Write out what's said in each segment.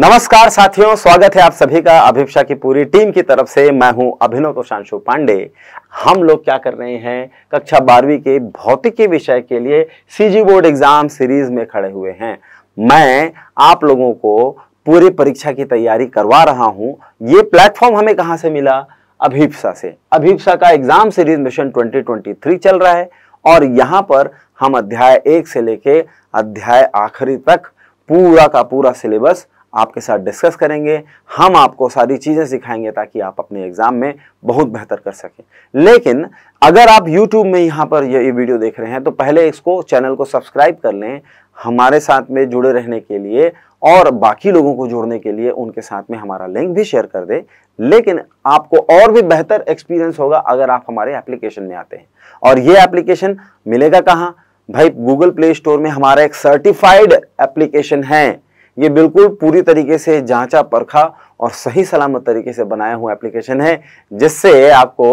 नमस्कार साथियों स्वागत है आप सभी का अभिप्सा की पूरी टीम की तरफ से मैं हूं अभिनव तोशांशु पांडे हम लोग क्या कर रहे हैं कक्षा बारहवीं के भौतिकी विषय के लिए सीजी बोर्ड एग्जाम सीरीज में खड़े हुए हैं मैं आप लोगों को पूरी परीक्षा की तैयारी करवा रहा हूं ये प्लेटफॉर्म हमें कहाँ से मिला अभिप्सा से अभिप्सा का एग्जाम सीरीज मिशन ट्वेंटी चल रहा है और यहाँ पर हम अध्याय एक से लेके अध्याय आखिरी तक पूरा का पूरा सिलेबस आपके साथ डिस्कस करेंगे हम आपको सारी चीज़ें सिखाएंगे ताकि आप अपने एग्ज़ाम में बहुत बेहतर कर सकें लेकिन अगर आप यूट्यूब में यहाँ पर ये वीडियो देख रहे हैं तो पहले इसको चैनल को सब्सक्राइब कर लें हमारे साथ में जुड़े रहने के लिए और बाकी लोगों को जोड़ने के लिए उनके साथ में हमारा लिंक भी शेयर कर दें लेकिन आपको और भी बेहतर एक्सपीरियंस होगा अगर आप हमारे एप्लीकेशन में आते हैं और ये एप्लीकेशन मिलेगा कहाँ भाई गूगल प्ले स्टोर में हमारा एक सर्टिफाइड एप्लीकेशन है ये बिल्कुल पूरी तरीके से जांचा परखा और सही सलामत तरीके से बनाया हुआ एप्लीकेशन है जिससे आपको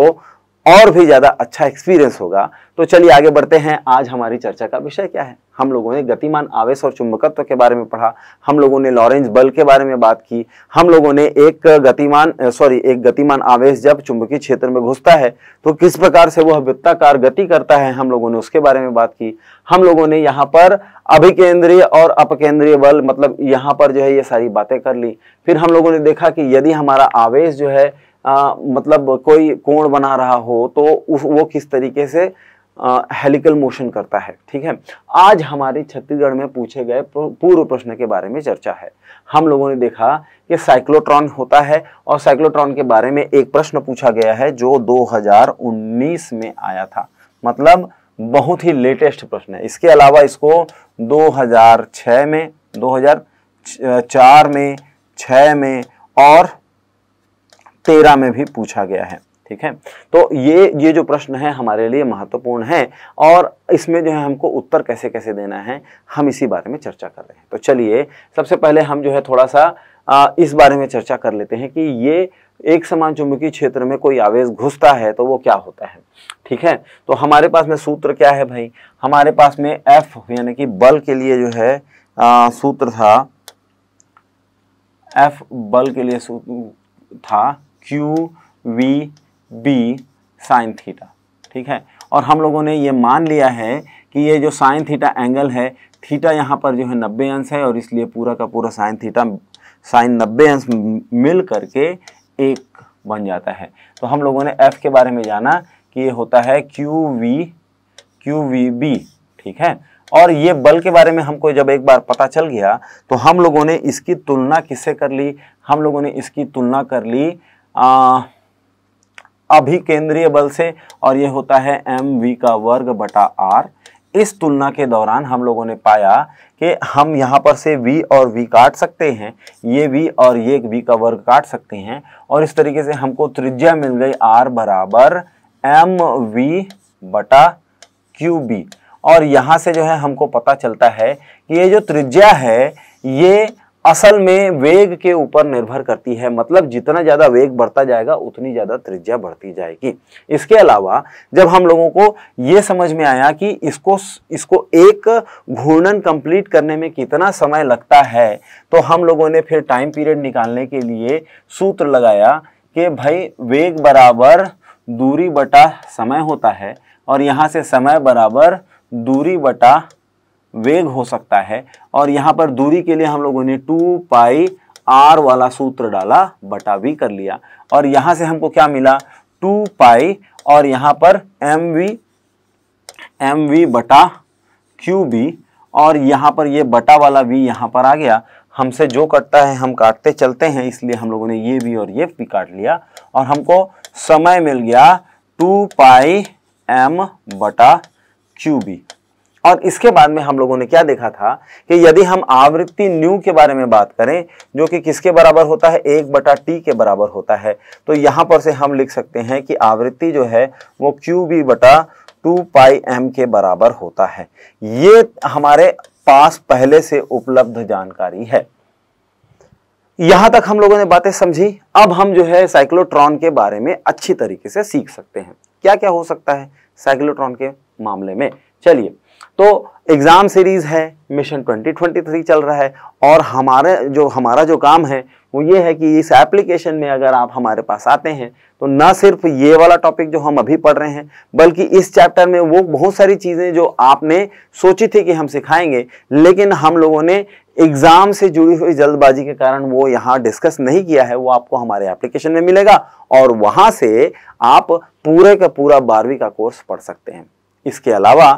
और भी ज़्यादा अच्छा एक्सपीरियंस होगा तो चलिए आगे बढ़ते हैं आज हमारी चर्चा का विषय क्या है हम लोगों ने गतिमान आवेश और चुंबकत्व के बारे में पढ़ा हम लोगों ने लॉरेंज बल के बारे में बात की हम लोगों ने एक गतिमान सॉरी एक गतिमान आवेश जब चुंबकीय क्षेत्र में घुसता है तो किस प्रकार से वह वृत्ताकार गति करता है हम लोगों ने उसके बारे में बात की हम लोगों ने यहाँ पर अभिकेंद्रीय और अपकेंद्रीय बल मतलब यहाँ पर जो है ये सारी बातें कर ली फिर हम लोगों ने देखा कि यदि हमारा आवेश जो है आ, मतलब कोई कोण बना रहा हो तो उस वो किस तरीके से हेलिकल मोशन करता है ठीक है आज हमारे छत्तीसगढ़ में पूछे गए पूर्व प्रश्न के बारे में चर्चा है हम लोगों ने देखा कि साइक्लोट्रॉन होता है और साइक्लोट्रॉन के बारे में एक प्रश्न पूछा गया है जो 2019 में आया था मतलब बहुत ही लेटेस्ट प्रश्न है इसके अलावा इसको 2006 में 2004 में 6 में और 13 में भी पूछा गया है ठीक है तो ये ये जो प्रश्न है हमारे लिए महत्वपूर्ण है और इसमें जो है हमको उत्तर कैसे कैसे देना है हम इसी बारे में चर्चा कर रहे हैं तो चलिए सबसे पहले हम जो है थोड़ा सा आ, इस बारे में चर्चा कर लेते हैं कि ये एक समान चुंबकीय क्षेत्र में कोई आवेश घुसता है तो वो क्या होता है ठीक है तो हमारे पास में सूत्र क्या है भाई हमारे पास में एफ यानी कि बल के लिए जो है आ, सूत्र था एफ बल के लिए सूत्र था Q V B sine theta ठीक है और हम लोगों ने ये मान लिया है कि ये जो साइन थीटा एंगल है थीटा यहाँ पर जो है नब्बे अंश है और इसलिए पूरा का पूरा साइन थीटा साइन नब्बे अंश मिल करके एक बन जाता है तो हम लोगों ने एफ के बारे में जाना कि ये होता है Q V Q V B ठीक है और ये बल के बारे में हमको जब एक बार पता चल गया तो हम लोगों ने इसकी तुलना किससे कर ली हम लोगों ने इसकी तुलना कर ली आ, अभी केंद्रीय बल से और ये होता है एम वी का वर्ग बटा आर इस तुलना के दौरान हम लोगों ने पाया कि हम यहाँ पर से v और v काट सकते हैं ये v और ये v का वर्ग काट सकते हैं और इस तरीके से हमको त्रिज्या मिल गई r बराबर एम वी बटा क्यू बी और यहाँ से जो है हमको पता चलता है कि ये जो त्रिज्या है ये असल में वेग के ऊपर निर्भर करती है मतलब जितना ज़्यादा वेग बढ़ता जाएगा उतनी ज़्यादा त्रिज्या बढ़ती जाएगी इसके अलावा जब हम लोगों को ये समझ में आया कि इसको इसको एक घूर्णन कंप्लीट करने में कितना समय लगता है तो हम लोगों ने फिर टाइम पीरियड निकालने के लिए सूत्र लगाया कि भाई वेग बराबर दूरी बटा समय होता है और यहाँ से समय बराबर दूरी बटा वेग हो सकता है और यहाँ पर दूरी के लिए हम लोगों ने टू पाई आर वाला सूत्र डाला बटा भी कर लिया और यहाँ से हमको क्या मिला टू पाई और यहाँ पर एम वी एम वी बटा क्यू बी और यहाँ पर ये बटा वाला वी यहाँ पर आ गया हमसे जो कटता है हम काटते चलते हैं इसलिए हम लोगों ने ये भी और ये भी काट लिया और हमको समय मिल गया टू पाई एम बटा क्यू बी और इसके बाद में हम लोगों ने क्या देखा था कि यदि हम आवृत्ति न्यू के बारे में बात करें जो कि किसके बराबर होता है एक बटा टी के बराबर होता है तो यहां पर से हम लिख सकते हैं कि आवृत्ति जो है वो क्यू बी बटा टू पाई एम के बराबर होता है ये हमारे पास पहले से उपलब्ध जानकारी है यहां तक हम लोगों ने बातें समझी अब हम जो है साइक्लोट्रॉन के बारे में अच्छी तरीके से सीख सकते हैं क्या क्या हो सकता है साइक्लोट्रॉन के मामले में चलिए तो एग्ज़ाम सीरीज़ है मिशन 2023 चल रहा है और हमारे जो हमारा जो काम है वो ये है कि इस एप्लीकेशन में अगर आप हमारे पास आते हैं तो ना सिर्फ ये वाला टॉपिक जो हम अभी पढ़ रहे हैं बल्कि इस चैप्टर में वो बहुत सारी चीज़ें जो आपने सोची थी कि हम सिखाएंगे लेकिन हम लोगों ने एग्ज़ाम से जुड़ी हुई जल्दबाजी के कारण वो यहाँ डिस्कस नहीं किया है वो आपको हमारे एप्लीकेशन में मिलेगा और वहाँ से आप पूरे का पूरा बारहवीं का कोर्स पढ़ सकते हैं इसके अलावा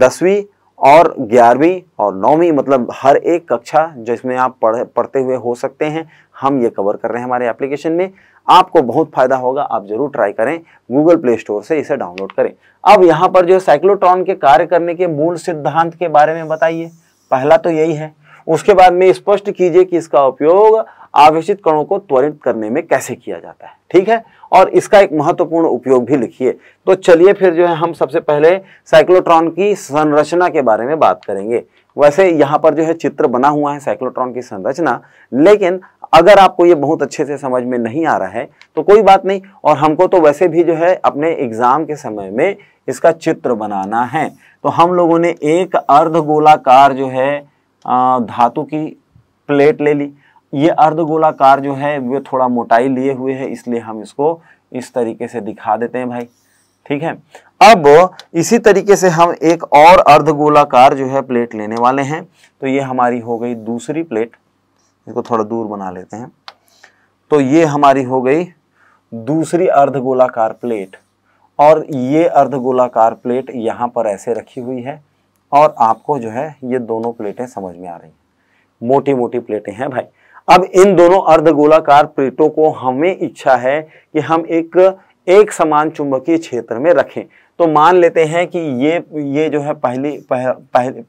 दसवीं और ग्यारहवीं और नौवीं मतलब हर एक कक्षा जिसमें आप पढ़ पढ़ते हुए हो सकते हैं हम ये कवर कर रहे हैं हमारे एप्लीकेशन में आपको बहुत फ़ायदा होगा आप ज़रूर ट्राई करें गूगल प्ले स्टोर से इसे डाउनलोड करें अब यहाँ पर जो साइक्लोट्रॉन के कार्य करने के मूल सिद्धांत के बारे में बताइए पहला तो यही है उसके बाद में स्पष्ट कीजिए कि इसका उपयोग आवेशित कणों को त्वरित करने में कैसे किया जाता है ठीक है और इसका एक महत्वपूर्ण उपयोग भी लिखिए तो चलिए फिर जो है हम सबसे पहले साइक्लोट्रॉन की संरचना के बारे में बात करेंगे वैसे यहाँ पर जो है चित्र बना हुआ है साइक्लोट्रॉन की संरचना लेकिन अगर आपको ये बहुत अच्छे से समझ में नहीं आ रहा है तो कोई बात नहीं और हमको तो वैसे भी जो है अपने एग्जाम के समय में इसका चित्र बनाना है तो हम लोगों ने एक अर्ध गोलाकार जो है धातु की प्लेट ले ली ये अर्धगोलाकार जो है वो थोड़ा मोटाई लिए हुए है इसलिए हम इसको इस तरीके से दिखा देते हैं भाई ठीक है अब इसी तरीके से हम एक और अर्धगोलाकार जो है प्लेट लेने वाले हैं तो ये हमारी हो गई दूसरी प्लेट इसको थोड़ा दूर बना लेते हैं तो ये हमारी हो गई दूसरी अर्धगोलाकार प्लेट और ये अर्धगोलाकार प्लेट यहाँ पर ऐसे रखी हुई है और आपको जो है ये दोनों प्लेटें समझ में आ रही हैं मोटी मोटी प्लेटें हैं भाई अब इन दोनों अर्धगोलाकार प्लेटों को हमें इच्छा है कि हम एक एक समान चुंबकीय क्षेत्र में रखें तो मान लेते हैं कि ये ये जो है पहली पह, पहली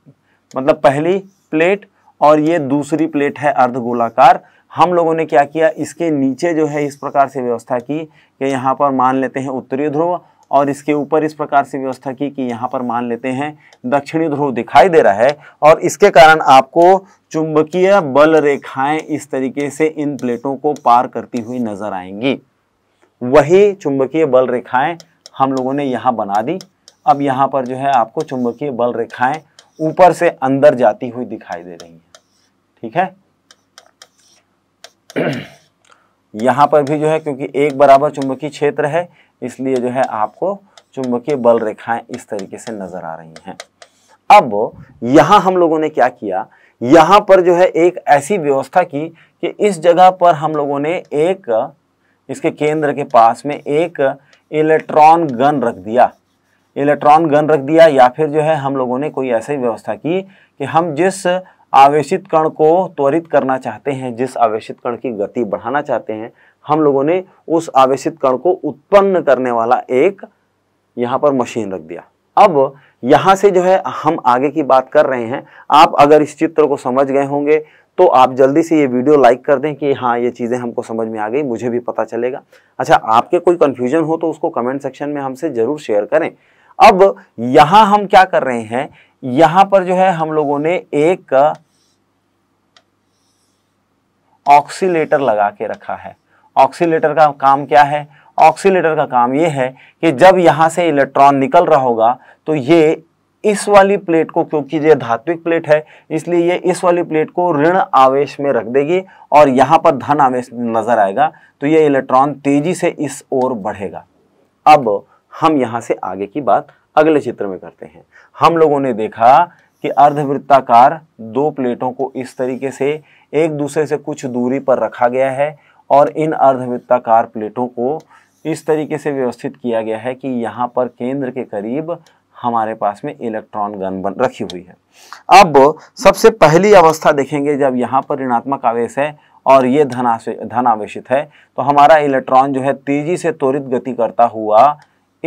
मतलब पहली प्लेट और ये दूसरी प्लेट है अर्धगोलाकार हम लोगों ने क्या किया इसके नीचे जो है इस प्रकार से व्यवस्था की कि यहाँ पर मान लेते हैं उत्तरी ध्रुव और इसके ऊपर इस प्रकार से व्यवस्था की कि यहाँ पर मान लेते हैं दक्षिणी ध्रुव दिखाई दे रहा है और इसके कारण आपको चुंबकीय बल रेखाएं इस तरीके से इन प्लेटों को पार करती हुई नजर आएंगी वही चुंबकीय बल रेखाएं हम लोगों ने यहाँ बना दी अब यहाँ पर जो है आपको चुंबकीय बल रेखाएं ऊपर से अंदर जाती हुई दिखाई दे रही हैं ठीक है यहाँ पर भी जो है क्योंकि एक बराबर चुंबकीय क्षेत्र है इसलिए जो है आपको चुंबकीय बल रेखाएं इस तरीके से नजर आ रही हैं अब यहाँ हम लोगों ने क्या किया यहाँ पर जो है एक ऐसी व्यवस्था की कि इस जगह पर हम लोगों ने एक इसके केंद्र के पास में एक इलेक्ट्रॉन गन रख दिया इलेक्ट्रॉन गन रख दिया या फिर जो है हम लोगों ने कोई ऐसी व्यवस्था की कि हम जिस आवेशित कण को त्वरित करना चाहते हैं जिस आवेशित कण की गति बढ़ाना चाहते हैं हम लोगों ने उस आवेशित कण को उत्पन्न करने वाला एक यहां पर मशीन रख दिया अब यहां से जो है हम आगे की बात कर रहे हैं आप अगर इस चित्र को समझ गए होंगे तो आप जल्दी से ये वीडियो लाइक कर दें कि हाँ ये चीज़ें हमको समझ में आ गई मुझे भी पता चलेगा अच्छा आपके कोई कन्फ्यूजन हो तो उसको कमेंट सेक्शन में हमसे ज़रूर शेयर करें अब यहाँ हम क्या कर रहे हैं यहाँ पर जो है हम लोगों ने एक ऑक्सीटर लगा के रखा है ऑक्सीलेटर का काम क्या है ऑक्सीलेटर का काम यह है कि जब यहाँ से इलेक्ट्रॉन निकल रहा होगा तो ये इस वाली प्लेट को क्योंकि ये धात्विक प्लेट है इसलिए ये इस वाली प्लेट को ऋण आवेश में रख देगी और यहां पर धन आवेश नजर आएगा तो ये इलेक्ट्रॉन तेजी से इस ओर बढ़ेगा अब हम यहां से आगे की बात अगले चित्र में करते हैं हम लोगों ने देखा कि अर्धवृत्ताकार दो प्लेटों को इस तरीके से एक दूसरे से कुछ दूरी पर रखा गया है और इन अर्धवृत्ताकार प्लेटों को इस तरीके से व्यवस्थित किया गया है कि यहाँ पर केंद्र के करीब हमारे पास में इलेक्ट्रॉन गन बन रखी हुई है अब सबसे पहली अवस्था देखेंगे जब यहाँ पर ऋणात्मक आवेश है और ये धन धन आवेश है तो हमारा इलेक्ट्रॉन जो है तेजी से त्वरित गति करता हुआ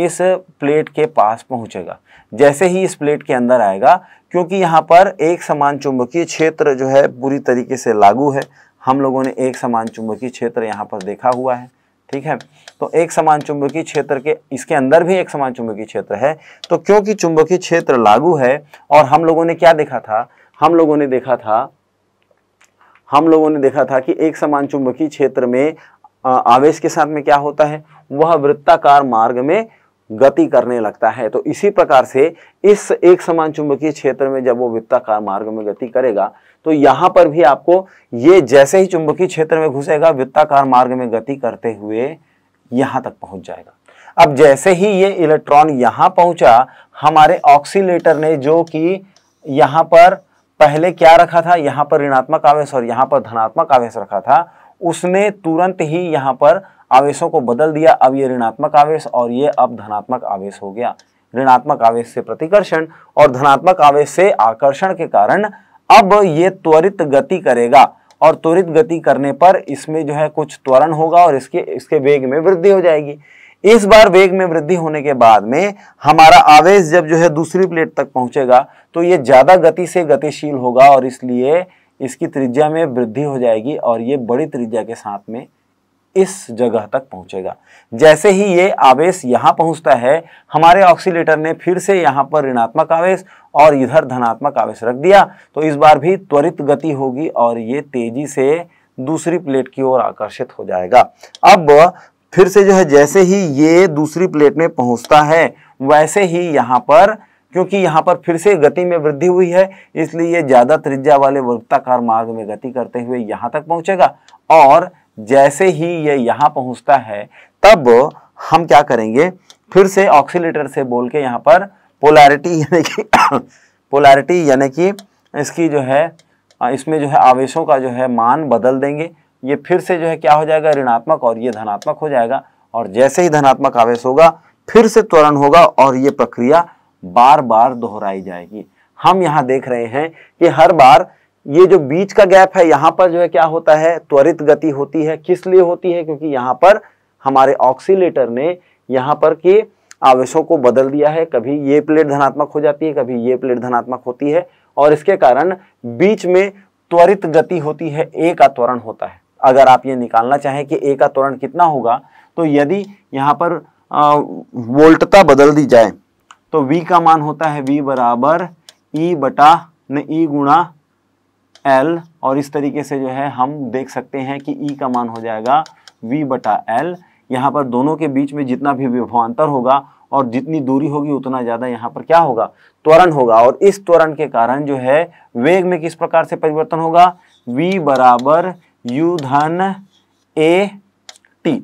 इस प्लेट के पास पहुँचेगा जैसे ही इस प्लेट के अंदर आएगा क्योंकि यहाँ पर एक समान चुंबकीय क्षेत्र जो है पूरी तरीके से लागू है हम लोगों ने एक समान चुंबकीय क्षेत्र यहाँ पर देखा हुआ है ठीक है तो एक समान चुंबकीय क्षेत्र के इसके अंदर भी एक समान चुंबकीय क्षेत्र है तो क्योंकि चुंबकीय क्षेत्र लागू है और हम लोगों ने क्या देखा था हम लोगों ने देखा था हम लोगों ने देखा था कि एक समान चुंबकीय क्षेत्र में आवेश के साथ में क्या होता है वह वृत्ताकार मार्ग में गति करने लगता है तो इसी प्रकार से इस एक समान चुंबकीय क्षेत्र में जब वो वित्ताकार मार्ग में गति करेगा तो यहां पर भी आपको ये जैसे ही चुंबकीय क्षेत्र में घुसेगा वित्ताकार मार्ग में गति करते हुए यहां तक पहुंच जाएगा अब जैसे ही ये इलेक्ट्रॉन यहां पहुंचा हमारे ऑक्सीलेटर ने जो कि यहां पर पहले क्या रखा था यहां पर ऋणात्मक आवेश और यहां पर धनात्मक आवेश रखा था उसने तुरंत ही यहां पर आवेशों को बदल दिया अब ये ऋणात्मक आवेश और ये अब धनात्मक आवेश हो गया ऋणात्मक आवेश से प्रतिकर्षण और धनात्मक आवेश से आकर्षण के कारण अब ये त्वरित गति करेगा और त्वरित गति करने पर इसमें जो है कुछ त्वरण होगा और इसके इसके वेग में वृद्धि हो जाएगी इस बार वेग में वृद्धि होने के बाद में हमारा आवेश जब जो है दूसरी प्लेट तक पहुंचेगा तो ये ज़्यादा गति से गतिशील होगा और इसलिए इसकी त्रिज्या में वृद्धि हो जाएगी और ये बड़ी त्रिज्या के साथ में इस जगह तक पहुंचेगा जैसे ही ये आवेश यहां पहुंचता है हमारे ऑक्सीलेटर ने फिर से यहां पर ऋणात्मक आवेश और इधर धनात्मक आवेश रख दिया तो इस बार भी त्वरित गति होगी और ये तेजी से दूसरी प्लेट की ओर आकर्षित हो जाएगा अब फिर से जो है जैसे ही ये दूसरी प्लेट में पहुंचता है वैसे ही यहां पर क्योंकि यहां पर फिर से गति में वृद्धि हुई है इसलिए ज़्यादा त्रिज्या वाले वृत्ताकार मार्ग में गति करते हुए यहां तक पहुंचेगा और जैसे ही ये यहां पहुंचता है तब हम क्या करेंगे फिर से ऑक्सीटर से बोल के यहां पर पोलैरिटी यानी कि पोलैरिटी यानी कि इसकी जो है इसमें जो है आवेशों का जो है मान बदल देंगे ये फिर से जो है क्या हो जाएगा ऋणात्मक और ये धनात्मक हो जाएगा और जैसे ही धनात्मक आवेश होगा फिर से त्वरण होगा और ये प्रक्रिया बार बार दोहराई जाएगी हम यहां देख रहे हैं कि हर बार ये जो बीच का गैप है यहाँ पर जो है क्या होता है त्वरित गति होती है किस लिए होती है क्योंकि यहां पर हमारे ऑक्सीलेटर ने यहाँ पर के आवेशों को बदल दिया है कभी ये प्लेट धनात्मक हो जाती है कभी ये प्लेट धनात्मक होती है और इसके कारण बीच में त्वरित गति होती है ए का त्वरण होता है अगर आप ये निकालना चाहें कि ए का त्वरण कितना होगा तो यदि यहाँ पर वोल्टता बदल दी जाए तो वी का मान होता है वी बराबर ई e बटा ने ई e गुणा एल और इस तरीके से जो है हम देख सकते हैं कि ई e का मान हो जाएगा वी बटा एल यहाँ पर दोनों के बीच में जितना भी विभवान्तर होगा और जितनी दूरी होगी उतना ज़्यादा यहाँ पर क्या होगा त्वरण होगा और इस त्वरण के कारण जो है वेग में किस प्रकार से परिवर्तन होगा v बराबर यू धन ए टी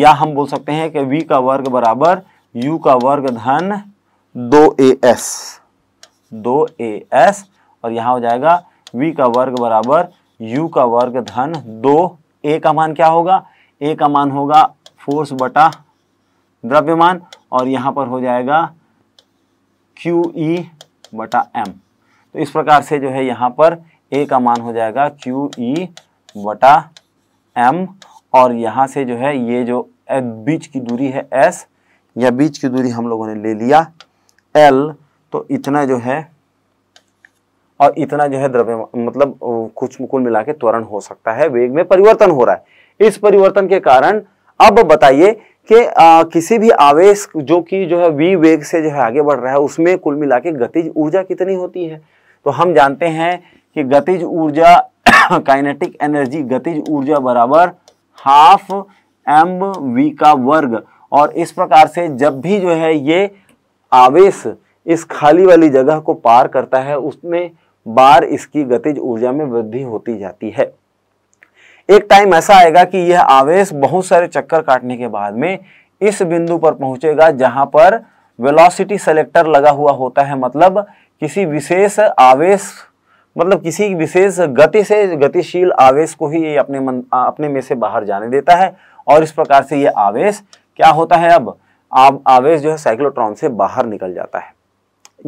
या हम बोल सकते हैं कि v का वर्ग बराबर u का वर्ग धन दो ए एस दो ए एस और यहाँ हो जाएगा वी का वर्ग बराबर यू का वर्ग धन दो ए का मान क्या होगा ए का मान होगा फोर्स बटा द्रव्यमान और यहाँ पर हो जाएगा क्यू ई बटा एम तो इस प्रकार से जो है यहाँ पर a का मान हो जाएगा क्यू ई बटा एम और यहाँ से जो है ये जो बीच की दूरी है एस या बीच की दूरी हम लोगों ने ले लिया एल तो इतना जो है और इतना जो है द्रव्य मतलब कुछ कुल मिला के त्वरण हो सकता है वेग में परिवर्तन हो रहा है इस परिवर्तन के कारण अब बताइए कि किसी भी आवेश जो कि जो है वी वेग से जो है आगे बढ़ रहा है उसमें कुल मिला के गतिज ऊर्जा कितनी होती है तो हम जानते हैं कि गतिज ऊर्जा काइनेटिक एनर्जी गतिज ऊर्जा बराबर हाफ एम वी का वर्ग और इस प्रकार से जब भी जो है ये आवेश इस खाली वाली जगह को पार करता है उसमें बार इसकी गतिज ऊर्जा में वृद्धि होती जाती है एक टाइम ऐसा आएगा कि यह आवेश बहुत सारे चक्कर काटने के बाद में इस बिंदु पर पहुंचेगा जहां पर वेलोसिटी सेलेक्टर लगा हुआ होता है मतलब किसी विशेष आवेश मतलब किसी विशेष गति से गतिशील आवेश को ही अपने मन अपने में से बाहर जाने देता है और इस प्रकार से यह आवेश क्या होता है अब आ, आवेश जो है साइक्लोट्रॉन से बाहर निकल जाता है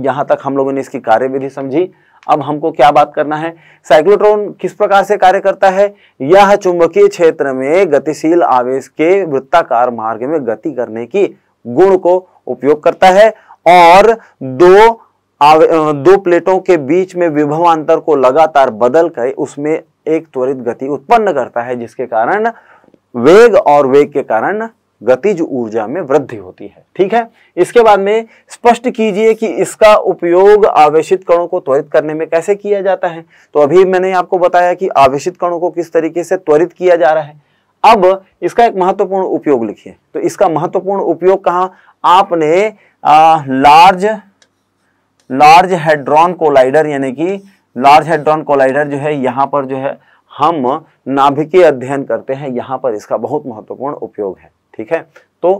यहां तक हम लोगों ने इसकी कार्यविधि समझी अब हमको क्या बात करना है साइक्लोट्रॉन किस प्रकार से कार्य करता है यह चुंबकीय क्षेत्र में गतिशील आवेश के वृत्ताकार मार्ग में गति करने की गुण को उपयोग करता है और दो दो प्लेटों के बीच में विभवांतर को लगातार बदल कर उसमें एक त्वरित गति उत्पन्न करता है जिसके कारण वेग और वेग के कारण गतिज ऊर्जा में वृद्धि होती है ठीक है इसके बाद में स्पष्ट कीजिए कि इसका उपयोग आवेशित कणों को त्वरित करने में कैसे किया जाता है तो अभी मैंने आपको बताया कि आवेशित कणों को किस तरीके से त्वरित किया जा रहा है अब इसका एक महत्वपूर्ण उपयोग लिखिए तो इसका महत्वपूर्ण उपयोग कहा आपने आ, लार्ज लार्ज हेड्रॉन कोलाइडर यानी कि लार्ज हेड्रॉन कोलाइडर जो है यहां पर जो है हम नाभिकीय अध्ययन करते हैं यहां पर इसका बहुत महत्वपूर्ण उपयोग है ठीक है तो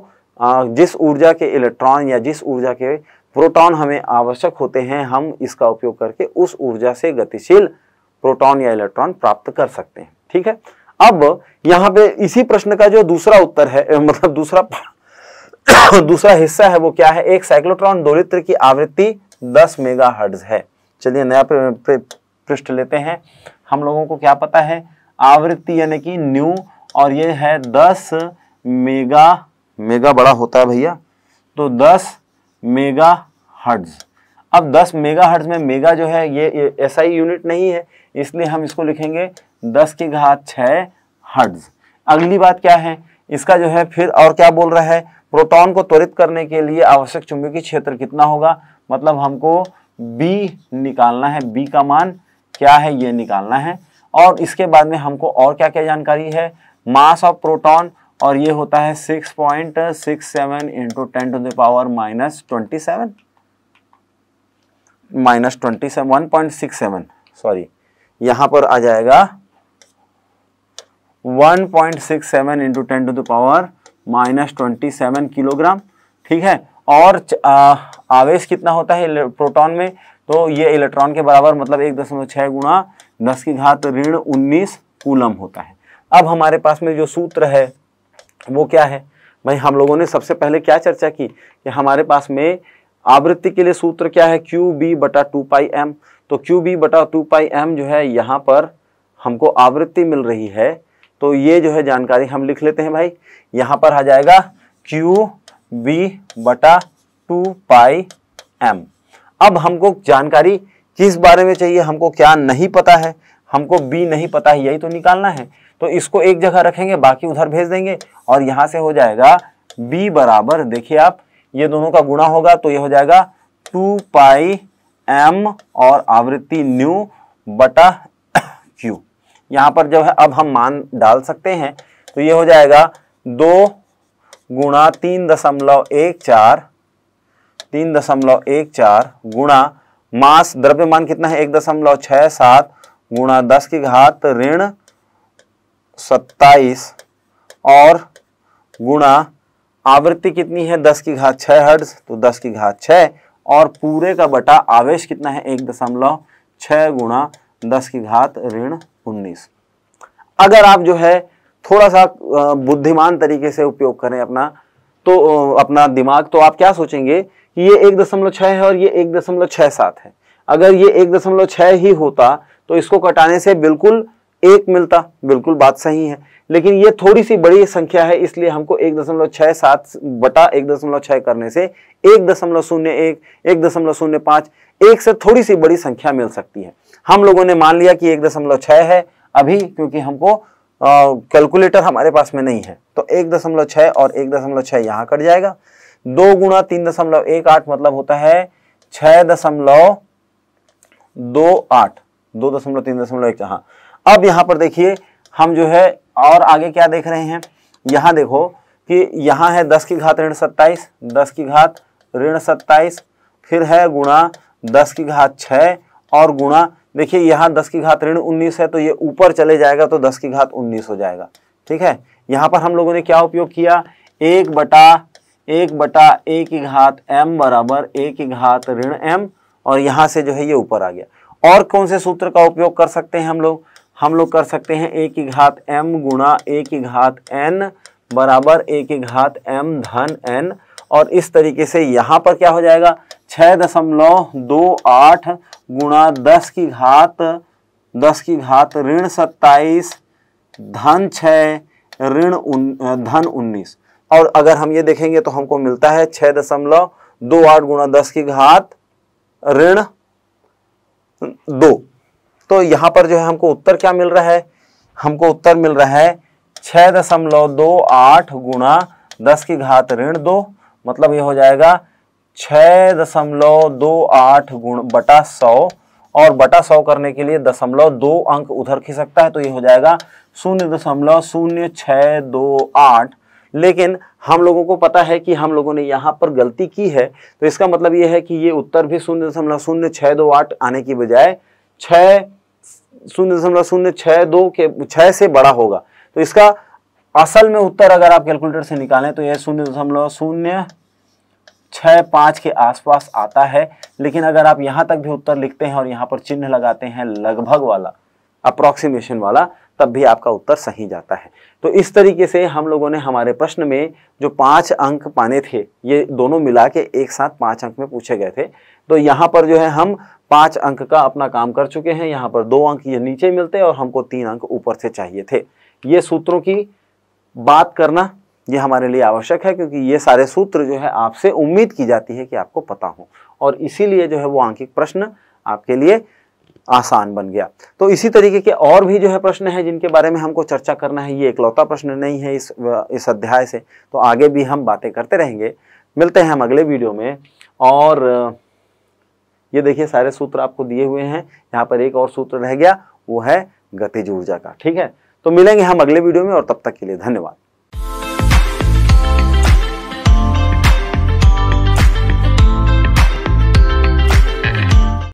जिस ऊर्जा के इलेक्ट्रॉन या जिस ऊर्जा के प्रोटॉन हमें आवश्यक होते हैं हम इसका उपयोग करके उस ऊर्जा से गतिशील प्रोटॉन या इलेक्ट्रॉन प्राप्त कर सकते हैं ठीक है अब यहाँ पे इसी प्रश्न का जो दूसरा उत्तर है मतलब दूसरा दूसरा हिस्सा है वो क्या है एक साइक्लोट्रॉन दौरित्र की आवृत्ति 10 मेगाहर्ट्ज है चलिए नया पृष्ठ लेते हैं हम लोगों को क्या पता है आवृत्ति यानी कि न्यू और ये है दस मेगा मेगा बड़ा होता है भैया तो 10 मेगा हर्ट्ज अब 10 मेगा हर्ट्ज में मेगा जो है ये ऐसा ही यूनिट नहीं है इसलिए हम इसको लिखेंगे 10 की घात छः हर्ट्ज अगली बात क्या है इसका जो है फिर और क्या बोल रहा है प्रोटॉन को त्वरित करने के लिए आवश्यक चुंबकीय क्षेत्र कितना होगा मतलब हमको बी निकालना है बी का मान क्या है ये निकालना है और इसके बाद में हमको और क्या क्या जानकारी है मास ऑफ प्रोटॉन और ये होता है six point six seven into ten to the power minus twenty seven minus twenty seven one point six seven sorry यहां पर आ जाएगा one point six seven into ten to the power minus twenty seven kilogram ठीक है और आ, आवेश कितना होता है प्रोटॉन में तो ये इलेक्ट्रॉन के बराबर मतलब एक दशमलव छः गुणा दस की घात ऋण उन्नीस कूलम होता है अब हमारे पास में जो सूत्र है वो क्या है भाई हम लोगों ने सबसे पहले क्या चर्चा की कि हमारे पास में आवृत्ति के लिए सूत्र क्या है क्यू बी बटा टू पाई एम तो क्यू बी बटा टू पाई एम जो है यहाँ पर हमको आवृत्ति मिल रही है तो ये जो है जानकारी हम लिख लेते हैं भाई यहाँ पर आ जाएगा क्यू बी बटा टू पाई एम अब हमको जानकारी किस बारे में चाहिए हमको क्या नहीं पता है हमको बी नहीं पता है यही तो निकालना है तो इसको एक जगह रखेंगे बाकी उधर भेज देंगे और यहां से हो जाएगा b बराबर देखिए आप ये दोनों का गुणा होगा तो ये हो जाएगा टू पाई एम और आवृत्ति न्यू बटा क्यू यहां पर जो है अब हम मान डाल सकते हैं तो ये हो जाएगा दो गुणा तीन दशमलव एक चार तीन दशमलव एक चार गुणा मास द्रव्यमान कितना है एक दशमलव छः सात गुणा दस की घात ऋण सत्ताईस और गुणा आवृत्ति कितनी है दस की घात छः हर्ड्स तो दस की घात छः और पूरे का बटा आवेश कितना है एक दशमलव छः गुणा दस की घात ऋण उन्नीस अगर आप जो है थोड़ा सा बुद्धिमान तरीके से उपयोग करें अपना तो अपना दिमाग तो आप क्या सोचेंगे कि ये एक दशमलव छः है और ये एक दशमलव छः सात है अगर ये एक दशमलव छः ही होता तो इसको कटाने से बिल्कुल एक मिलता बिल्कुल बात सही है लेकिन ये थोड़ी सी बड़ी संख्या है इसलिए हमको एक दशमलव छह सात बटा एक दशमलव छह करने से एक दशमलव शून्य एक एक दशमलव शून्य पांच एक से थोड़ी सी बड़ी संख्या मिल सकती है हम लोगों ने मान लिया कि एक दशमलव छह है अभी क्योंकि हमको कैलकुलेटर हमारे पास में नहीं है तो एक दशमलव छह और एक दशमलव छह यहां कट जाएगा दो गुणा तीन दशमलव एक आठ मतलब होता है छह दशमलव दो आठ दो दशमलव तीन दशमलव एक हाँ अब यहाँ पर देखिए हम जो है और आगे क्या देख रहे हैं यहाँ देखो कि यहाँ है दस की घात ऋण सत्ताईस दस की घात ऋण सत्ताईस फिर है गुणा दस की घात छः और गुणा देखिए यहाँ दस की घात ऋण उन्नीस है तो ये ऊपर चले जाएगा तो दस की घात उन्नीस हो जाएगा ठीक है यहाँ पर हम लोगों ने क्या उपयोग किया एक बटा एक बटा ए की घात एम बराबर ए की घात ऋण एम और यहाँ से जो है ये ऊपर आ गया और कौन से सूत्र का उपयोग कर सकते हैं हम लोग हम लोग कर सकते हैं ए की घात एम गुणा ए की घात एन बराबर ए की घात एम धन एन और इस तरीके से यहाँ पर क्या हो जाएगा छः दशमलव दो आठ गुणा दस की घात दस की घात ऋण सत्ताईस धन छः ऋण उन धन उन्नीस और अगर हम ये देखेंगे तो हमको मिलता है छः दशमलव दो आठ गुणा दस की घात ऋण दो तो यहां पर जो है हमको उत्तर क्या मिल रहा है हमको उत्तर मिल रहा है छः दशमलव दो आठ गुणा दस की घात ऋण दो मतलब ये हो जाएगा छः दशमलव दो आठ गुण बटा सौ और बटा सौ करने के लिए दशमलव दो अंक उधर सकता है तो ये हो जाएगा शून्य दशमलव शून्य छः दो आठ लेकिन हम लोगों को पता है कि हम लोगों ने यहाँ पर गलती की है तो इसका मतलब ये है कि ये उत्तर भी शून्य दशमलव शून्य छः दो आठ आने की बजाय छः शून्य दशमलव शून्य छः दो के छः से बड़ा होगा तो इसका असल में उत्तर अगर आप कैलकुलेटर से निकालें तो यह शून्य दशमलव शून्य छः पाँच के आसपास आता है लेकिन अगर आप यहाँ तक भी उत्तर लिखते हैं और यहाँ पर चिन्ह लगाते हैं लगभग वाला अप्रॉक्सीमेशन वाला तब भी आपका उत्तर सही जाता है तो इस तरीके से हम लोगों ने हमारे प्रश्न में जो पाँच अंक पाने थे ये दोनों मिला के एक साथ पाँच अंक में पूछे गए थे तो यहाँ पर जो है हम पाँच अंक का अपना काम कर चुके हैं यहाँ पर दो अंक ये नीचे मिलते हैं और हमको तीन अंक ऊपर से चाहिए थे ये सूत्रों की बात करना ये हमारे लिए आवश्यक है क्योंकि ये सारे सूत्र जो है आपसे उम्मीद की जाती है कि आपको पता हो और इसीलिए जो है वो आंकिक प्रश्न आपके लिए आसान बन गया तो इसी तरीके के और भी जो है प्रश्न है जिनके बारे में हमको चर्चा करना है ये इकलौता प्रश्न नहीं है इस इस अध्याय से तो आगे भी हम बातें करते रहेंगे मिलते हैं हम अगले वीडियो में और ये देखिए सारे सूत्र आपको दिए हुए हैं यहाँ पर एक और सूत्र रह गया वो है गतिज ऊर्जा का ठीक है तो मिलेंगे हम अगले वीडियो में और तब तक के लिए धन्यवाद